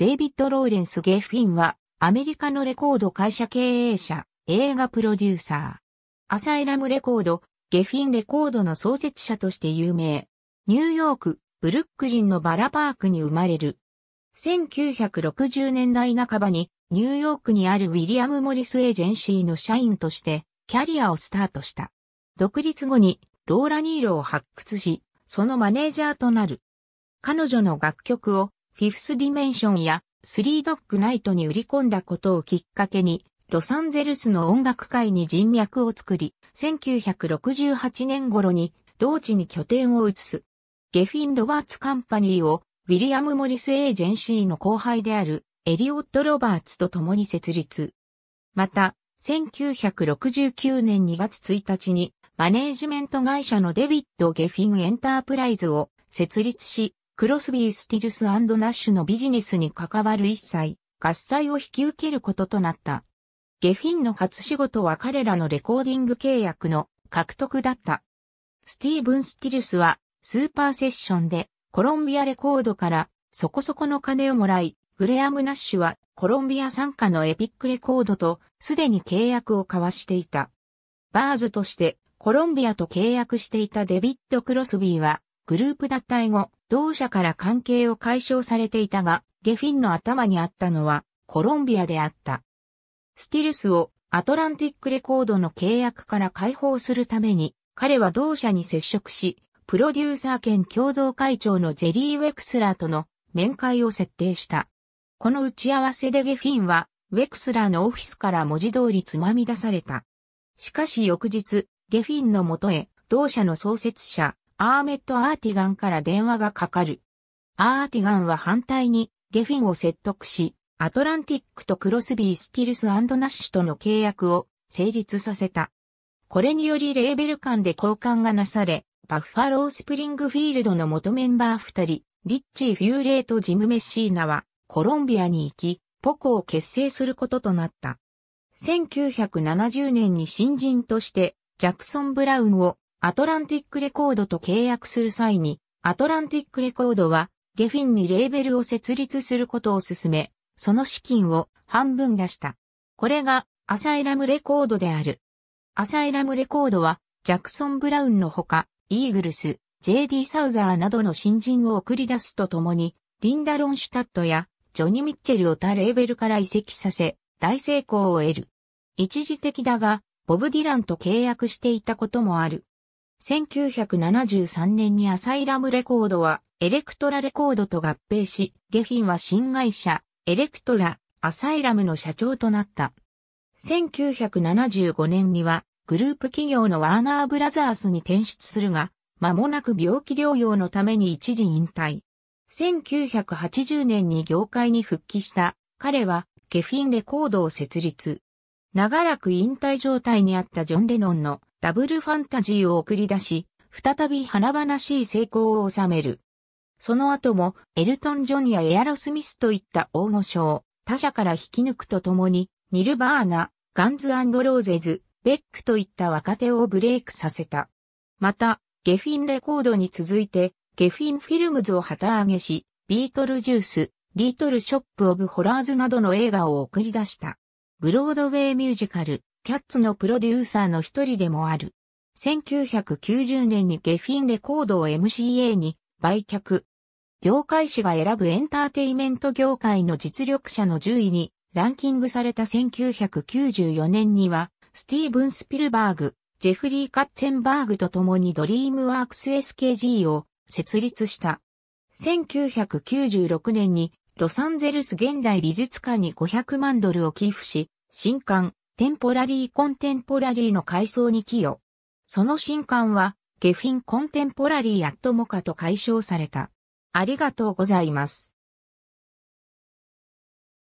デイビッド・ローレンス・ゲフィンは、アメリカのレコード会社経営者、映画プロデューサー。アサイラムレコード、ゲフィンレコードの創設者として有名。ニューヨーク、ブルックリンのバラパークに生まれる。1960年代半ばに、ニューヨークにあるウィリアム・モリス・エージェンシーの社員として、キャリアをスタートした。独立後に、ローラ・ニーロを発掘し、そのマネージャーとなる。彼女の楽曲をフィフスディメンションやスリードッグナイトに売り込んだことをきっかけに、ロサンゼルスの音楽界に人脈を作り、1968年頃に同地に拠点を移す。ゲフィン・ロバーツ・カンパニーを、ウィリアム・モリス・エージェンシーの後輩である、エリオット・ロバーツと共に設立。また、1969年2月1日に、マネージメント会社のデビッド・ゲフィン・エンタープライズを設立し、クロスビー・スティルスナッシュのビジネスに関わる一切、合采を引き受けることとなった。ゲフィンの初仕事は彼らのレコーディング契約の獲得だった。スティーブン・スティルスはスーパーセッションでコロンビアレコードからそこそこの金をもらい、グレアム・ナッシュはコロンビア参加のエピックレコードとすでに契約を交わしていた。バーズとしてコロンビアと契約していたデビッド・クロスビーはグループ脱退後、同社から関係を解消されていたが、ゲフィンの頭にあったのはコロンビアであった。スティルスをアトランティックレコードの契約から解放するために、彼は同社に接触し、プロデューサー兼共同会長のジェリー・ウェクスラーとの面会を設定した。この打ち合わせでゲフィンは、ウェクスラーのオフィスから文字通りつまみ出された。しかし翌日、ゲフィンの元へ、同社の創設者、アーメット・アーティガンから電話がかかる。アーティガンは反対にゲフィンを説得し、アトランティックとクロスビー・スティルスナッシュとの契約を成立させた。これによりレーベル間で交換がなされ、バッファロー・スプリングフィールドの元メンバー二人、リッチー・フューレイとジム・メッシーナはコロンビアに行き、ポコを結成することとなった。1970年に新人としてジャクソン・ブラウンをアトランティックレコードと契約する際に、アトランティックレコードは、ゲフィンにレーベルを設立することを勧め、その資金を半分出した。これが、アサイラムレコードである。アサイラムレコードは、ジャクソン・ブラウンのほか、イーグルス、J.D. サウザーなどの新人を送り出すとともに、リンダ・ロンシュタットや、ジョニ・ミッチェルを他レーベルから移籍させ、大成功を得る。一時的だが、ボブ・ディランと契約していたこともある。1973年にアサイラムレコードはエレクトラレコードと合併し、ゲフィンは新会社、エレクトラ、アサイラムの社長となった。1975年にはグループ企業のワーナーブラザースに転出するが、間もなく病気療養のために一時引退。1980年に業界に復帰した彼はゲフィンレコードを設立。長らく引退状態にあったジョン・レノンのダブルファンタジーを送り出し、再び華々しい成功を収める。その後も、エルトン・ジョンやエアロスミスといった大御所を他社から引き抜くとともに、ニルバーナ、ガンズ・アンド・ローゼズ、ベックといった若手をブレイクさせた。また、ゲフィンレコードに続いて、ゲフィンフィルムズを旗揚げし、ビートルジュース、リートルショップオブホラーズなどの映画を送り出した。ブロードウェイミュージカル、キャッツのプロデューサーの一人でもある。1990年にゲフィンレコードを MCA に売却。業界誌が選ぶエンターテイメント業界の実力者の10位にランキングされた1994年には、スティーブン・スピルバーグ、ジェフリー・カッツェンバーグと共にドリームワークス SKG を設立した。1996年にロサンゼルス現代美術館に500万ドルを寄付し、新刊テンポラリー・コンテンポラリーの改装に寄与。その新刊は、ゲフィン・コンテンポラリー・アットモカと解消された。ありがとうございます。